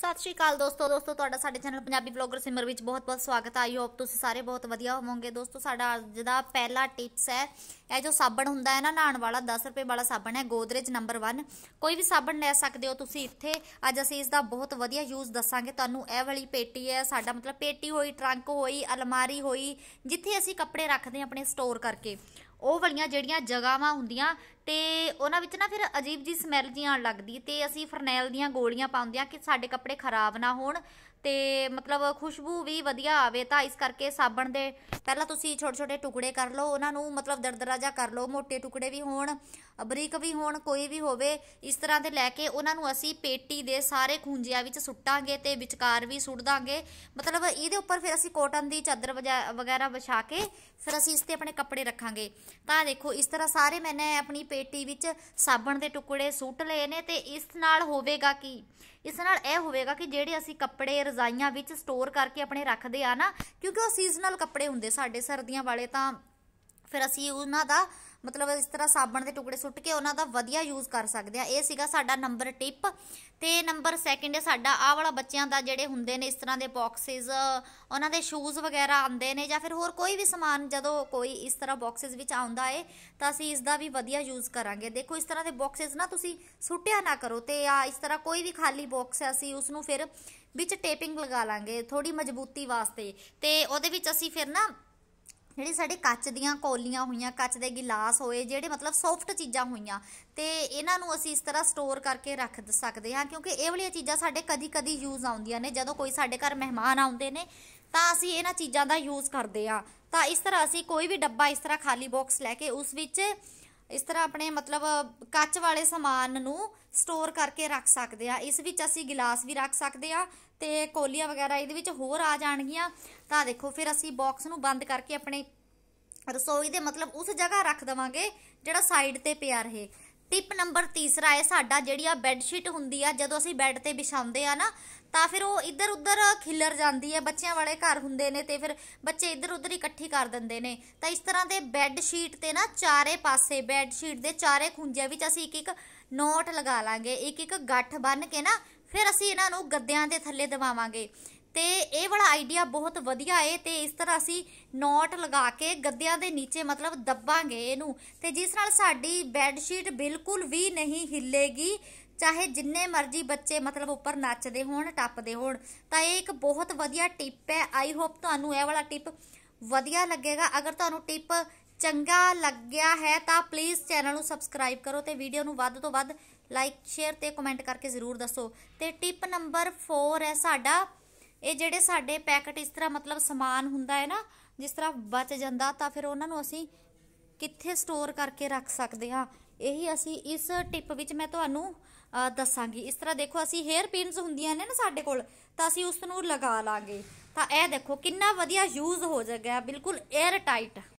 ਸਤਿ ਸ਼੍ਰੀ ਅਕਾਲ ਦੋਸਤੋ ਦੋਸਤੋ ਤੁਹਾਡਾ ਸਾਡੇ ਚੈਨਲ ਪੰਜਾਬੀ ਵਲੌਗਰ ਸਿਮਰ ਵਿੱਚ ਬਹੁਤ-ਬਹੁਤ ਸਵਾਗਤ ਹੈ ਆਈ ਹੋਪ ਤੁਸੀਂ ਸਾਰੇ ਬਹੁਤ ਵਧੀਆ ਹੋਵੋਗੇ ਦੋਸਤੋ ਸਾਡਾ ਅੱਜ ਦਾ ਪਹਿਲਾ ਟਿਪਸ ਹੈ ਇਹ ਜੋ ਸਾਬਣ ਹੁੰਦਾ ਹੈ ਨਾ ਨਹਾਉਣ ਵਾਲਾ 10 ਰੁਪਏ ਵਾਲਾ ਸਾਬਣ ਹੈ ਗੋਦਰੇਜ ਨੰਬਰ 1 ਕੋਈ ਵੀ ਸਾਬਣ ਲੈ ਸਕਦੇ ਹੋ ਤੁਸੀਂ ਇੱਥੇ ਅੱਜ ਅਸੀਂ ਇਸ ਦਾ ਬਹੁਤ ਵਧੀਆ ਯੂਜ਼ ਦੱਸਾਂਗੇ ਤੁਹਾਨੂੰ ਇਹ ਵਾਲੀ ਪੇਟੀ ਹੈ ਸਾਡਾ ਮਤਲਬ ਪੇਟੀ ਹੋਈ ਟਰੰਕ ਹੋਈ ਅਲਮਾਰੀ ਹੋਈ ਜਿੱਥੇ ਅਸੀਂ ਕੱਪੜੇ ਰੱਖਦੇ ਹਾਂ ਆਪਣੇ ਸਟੋਰ ਕਰਕੇ ਉਹ ਵਾਲੀਆਂ ਜਿਹੜੀਆਂ ਜਗਾਵਾਂ ਹੁੰਦੀਆਂ ਤੇ ਉਹਨਾਂ ਵਿੱਚ ਨਾ ਫਿਰ ਅਜੀਬ ਜੀ ਸਮੈਲ ਜੀ ਆਉਣ ਲੱਗਦੀ ਤੇ ਅਸੀਂ ਫਰਨੈਲ ਦੀਆਂ ਗੋਲੀਆਂ ਪਾਉਂਦੇ ਆ ਕਿ ਸਾਡੇ ਕੱਪੜੇ ਖਰਾਬ ਨਾ ਹੋਣ ਤੇ ਮਤਲਬ ਖੁਸ਼ਬੂ ਵੀ ਵਧੀਆ ਆਵੇ ਤਾਂ ਇਸ ਕਰਕੇ ਸਾਬਣ ਦੇ ਪਹਿਲਾਂ ਤੁਸੀਂ ਛੋਟੇ ਛੋਟੇ ਟੁਕੜੇ ਕਰ ਲਓ ਉਹਨਾਂ ਨੂੰ ਮਤਲਬ ਦਰਦਰਾਜਾ ਕਰ ਲਓ ਮੋٹے ਟੁਕੜੇ ਵੀ ਹੋਣ ਬਰੀਕ ਵੀ ਹੋਣ ਕੋਈ ਵੀ ਹੋਵੇ ਇਸ ਤਰ੍ਹਾਂ ਦੇ ਲੈ ਕੇ ਉਹਨਾਂ ਨੂੰ ਅਸੀਂ ਪੇਟੀ ਦੇ ਸਾਰੇ ਖੁੰਜਿਆਂ ਵਿੱਚ ਸੁੱਟਾਂਗੇ ਤੇ ਵਿਚਕਾਰ ਵੀ ਸੁੱਟ ਦਾਂਗੇ ਮਤਲਬ ਇਹਦੇ ਉੱਪਰ ਫਿਰ ਅਸੀਂ ਕੋਟਨ ਦੀ ਚਾਦਰ ਵਗੈਰਾ ਵਿਛਾ ਕੇ ਫਿਰ ਅਸੀਂ ਇਸ ਤੇ ਆਪਣੇ ਕੱਪੜੇ ਰੱਖਾਂਗੇ ਤਾਂ ਦੇਖੋ ਇਸ ਤਰ੍ਹਾਂ ਸਾਰੇ ਮੈਂ ਆਪਣੀ ਪੇਟੀ ਵਿੱਚ ਸਾਬਣ ਦੇ ਟੁਕੜੇ ਸੁੱਟ ਲਏ ਨੇ ਤੇ ਇਸ ਨਾਲ ਹੋਵੇਗਾ ਕੀ ਇਸ ਨਾਲ ਇਹ ਹੋਵੇਗਾ ਕਿ ਜਿਹੜੇ ਅਸੀਂ ਕੱਪੜੇ ਰਜ਼ਾਈਆਂ ਵਿੱਚ ਸਟੋਰ ਕਰਕੇ ਆਪਣੇ ਰੱਖਦੇ ਆ ਨਾ ਕਿਉਂਕਿ ਉਹ ਸੀਜ਼ਨਲ ਕੱਪੜੇ ਹੁੰਦੇ ਸਾਡੇ ਸਰਦੀਆਂ ਵਾਲੇ ਤਾਂ ਫਿਰ ਅਸੀਂ ਉਹਨਾਂ ਦਾ ਮਤਲਬ ਇਸ ਤਰ੍ਹਾਂ ਸਾਬਣ ਦੇ ਟੁਕੜੇ ਸੁੱਟ ਕੇ ਉਹਨਾਂ ਦਾ ਵਧੀਆ ਯੂਜ਼ ਕਰ ਸਕਦੇ ਆ ਇਹ ਸੀਗਾ ਸਾਡਾ ਨੰਬਰ ਟਿਪ ਤੇ ਨੰਬਰ ਸੈਕਿੰਡ ਹੈ ਸਾਡਾ ਆਹ ਵਾਲਾ ਬੱਚਿਆਂ ਦਾ ਜਿਹੜੇ ਹੁੰਦੇ ਨੇ ਇਸ ਤਰ੍ਹਾਂ ਦੇ ਬਾਕਸਸ ਉਹਨਾਂ ਦੇ ਸ਼ੂਜ਼ ਵਗੈਰਾ ਆਉਂਦੇ ਨੇ ਜਾਂ ਫਿਰ ਹੋਰ ਕੋਈ ਵੀ ਸਮਾਨ ਜਦੋਂ ਕੋਈ ਇਸ ਤਰ੍ਹਾਂ ਬਾਕਸਸ ਵਿੱਚ ਆਉਂਦਾ ਏ ਤਾਂ ਅਸੀਂ ਇਸ ਦਾ ਵੀ ਵਧੀਆ ਯੂਜ਼ ਕਰਾਂਗੇ ਦੇਖੋ ਇਸ ਤਰ੍ਹਾਂ ਦੇ ਬਾਕਸਸ ਨਾ ਤੁਸੀਂ ਸੁੱਟਿਆ ਨਾ ਕਰੋ ਤੇ ਆ ਇਸ ਤਰ੍ਹਾਂ ਕੋਈ ਵੀ ਖਾਲੀ ਬਾਕਸ ਹੈ ਅਸੀਂ ਉਸ ਨੂੰ ਫਿਰ ਵਿੱਚ ਟੇਪਿੰਗ ਲਗਾ ਲਾਂਗੇ ਥੋੜੀ ਮਜ਼ਬੂਤੀ ਵਾਸਤੇ ਤੇ ਉਹਦੇ ਵਿੱਚ ਅਸੀਂ ਫਿਰ ਨਾ ਜਿਹੜੀ ਸਾਡੇ ਕੱਚ ਦੀਆਂ ਕੋਲੀਆਂ ਹੋਈਆਂ ਕੱਚ ਦੇ ਗਿਲਾਸ ਹੋਏ ਜਿਹੜੇ ਮਤਲਬ ਸੌਫਟ ਚੀਜ਼ਾਂ ਹੋਈਆਂ ਤੇ ਇਹਨਾਂ ਨੂੰ ਅਸੀਂ ਇਸ ਤਰ੍ਹਾਂ ਸਟੋਰ ਕਰਕੇ ਰੱਖ ਸਕਦੇ ਹਾਂ ਕਿਉਂਕਿ ਇਹ ਵਾਲੀਆਂ ਚੀਜ਼ਾਂ ਸਾਡੇ ਕਦੀ-ਕਦੀ ਯੂਜ਼ ਆਉਂਦੀਆਂ ਨੇ ਜਦੋਂ ਕੋਈ ਸਾਡੇ ਘਰ ਮਹਿਮਾਨ ਆਉਂਦੇ ਨੇ ਤਾਂ ਅਸੀਂ ਇਹਨਾਂ ਚੀਜ਼ਾਂ ਦਾ ਯੂਜ਼ ਕਰਦੇ ਆ ਤਾਂ ਇਸ ਤਰ੍ਹਾਂ ਅਸੀਂ ਕੋਈ ਵੀ ਡੱਬਾ ਇਸ ਤਰ੍ਹਾਂ ਖਾਲੀ ਬਾਕਸ ਲੈ ਕੇ ਉਸ ਵਿੱਚ ਇਸ ਤਰ੍ਹਾਂ ਆਪਣੇ ਮਤਲਬ ਕੱਚ ਵਾਲੇ ਸਮਾਨ ਨੂੰ ਸਟੋਰ ਕਰਕੇ ਰੱਖ ਸਕਦੇ ਆ ਇਸ ਵਿੱਚ ਅਸੀਂ ਗਲਾਸ ਵੀ ਰੱਖ ਸਕਦੇ ਆ ਤੇ ਕੋਲੀਆਂ ਵਗੈਰਾ ਇਹਦੇ ਵਿੱਚ ਹੋਰ ਆ ਜਾਣਗੀਆਂ ਤਾਂ ਦੇਖੋ ਫਿਰ ਅਸੀਂ ਬਾਕਸ ਨੂੰ ਬੰਦ ਕਰਕੇ ਆਪਣੇ ਰਸੋਈ ਦੇ ਮਤਲਬ ਉਸ ਜਗ੍ਹਾ ਰੱਖ ਦਵਾਂਗੇ ਜਿਹੜਾ ਸਾਈਡ ਤੇ ਪਿਆ ਰਹੇ ਟਿਪ ਨੰਬਰ ਤੀਸਰਾ ਹੈ ਸਾਡਾ ਜਿਹੜੀ ਆ ਬੈੱਡ ਸ਼ੀਟ ਹੁੰਦੀ ਆ ਜਦੋਂ ਅਸੀਂ ਬੈੱਡ ਤੇ ਵਿਛਾਉਂਦੇ ਆ ਨਾ ਤਾਂ ਫਿਰ ਉਹ ਇੱਧਰ ਉੱਧਰ ਖਿਲਰ ਜਾਂਦੀ ਹੈ ਬੱਚਿਆਂ ਵਾਲੇ ਘਰ ਹੁੰਦੇ ਨੇ ਤੇ ਫਿਰ ਬੱਚੇ ਇੱਧਰ ਉੱਧਰ ਇਕੱਠੀ ਕਰ ਦਿੰਦੇ ਨੇ ਤਾਂ ਇਸ ਤਰ੍ਹਾਂ ਦੇ ਬੈੱਡ ਸ਼ੀਟ ਤੇ ਨਾ ਚਾਰੇ ਪਾਸੇ ਬੈੱਡ ਸ਼ੀਟ ਦੇ ਚਾਰੇ ਖੁੰਝਿਆਂ ਵਿੱਚ ਅਸੀਂ ਇੱਕ ਇੱਕ ਨੋਟ ਲਗਾ ਲਾਂਗੇ ਇੱਕ ਇੱਕ ਗੱਠ ਬੰਨ ਕੇ ਨਾ ਫਿਰ ਅਸੀਂ ਇਹਨਾਂ ਨੂੰ ਗੱਦਿਆਂ ਦੇ ਥੱਲੇ ਦਬਾਵਾਂਗੇ ਤੇ ਇਹ ਵਾਲਾ ਆਈਡੀਆ ਬਹੁਤ ਵਧੀਆ ਏ ਤੇ ਇਸ ਤਰ੍ਹਾਂ ਅਸੀਂ ਨੋਟ ਲਗਾ ਕੇ ਗੱਦਿਆਂ ਦੇ ਨੀਚੇ ਮਤਲਬ ਦੱਬਾਂਗੇ ਇਹਨੂੰ ਤੇ ਜਿਸ ਨਾਲ ਸਾਡੀ ਬੈੱਡ ਸ਼ੀਟ ਬਿਲਕੁਲ ਵੀ ਨਹੀਂ ਹਿੱਲੇਗੀ ਚਾਹੇ ਜਿੰਨੇ ਮਰਜ਼ੀ ਬੱਚੇ ਮਤਲਬ ਉੱਪਰ ਨੱਚਦੇ ਹੋਣ ਟੱਪਦੇ ਹੋਣ ਤਾਂ ਇਹ ਇੱਕ ਬਹੁਤ ਵਧੀਆ ਟਿਪ ਹੈ ਆਈ ਹੋਪ ਤੁਹਾਨੂੰ ਇਹ ਵਾਲਾ ਟਿਪ ਵਧੀਆ ਲੱਗੇਗਾ ਅਗਰ ਤੁਹਾਨੂੰ ਟਿਪ ਚੰਗਾ ਲੱਗਿਆ ਹੈ ਤਾਂ ਪਲੀਜ਼ ਚੈਨਲ ਨੂੰ ਸਬਸਕ੍ਰਾਈਬ ਕਰੋ ਤੇ ਵੀਡੀਓ ਨੂੰ ਵੱਧ ਤੋਂ ਵੱਧ ਲਾਈਕ ਸ਼ੇਅਰ ਤੇ ਕਮੈਂਟ ਕਰਕੇ ਜ਼ਰੂਰ ਦੱਸੋ ਤੇ ਟਿਪ ਨੰਬਰ 4 ਹੈ ਸਾਡਾ ਇਹ ਜਿਹੜੇ ਸਾਡੇ ਪੈਕਟ ਇਸ ਤਰ੍ਹਾਂ ਮਤਲਬ ਸਮਾਨ ਹੁੰਦਾ ਹੈ ਨਾ ਜਿਸ ਤਰ੍ਹਾਂ ਬਚ ਜਾਂਦਾ ਤਾਂ ਫਿਰ ਉਹਨਾਂ ਨੂੰ ਅਸੀਂ ਕਿੱਥੇ ਸਟੋਰ ਕਰਕੇ ਰੱਖ ਸਕਦੇ ਹਾਂ ਇਹੀ ਅਸੀਂ ਇਸ ਟਿਪ ਵਿੱਚ ਮੈਂ ਤੁਹਾਨੂੰ ਦੱਸਾਂਗੀ ਇਸ ਤਰ੍ਹਾਂ ਦੇਖੋ ਅਸੀਂ ਹੇਅਰ ਪਿੰਸ ਹੁੰਦੀਆਂ ਨੇ ਨਾ ਸਾਡੇ ਕੋਲ ਤਾਂ ਅਸੀਂ ਉਸ ਨੂੰ ਲਗਾ ਲਾਂਗੇ ਤਾਂ ਇਹ ਦੇਖੋ ਕਿੰਨਾ ਵਧੀਆ ਯੂਜ਼ ਹੋ ਜਾਗਾ ਬਿਲਕੁਲ 에ਅਰ ਟਾਈਟ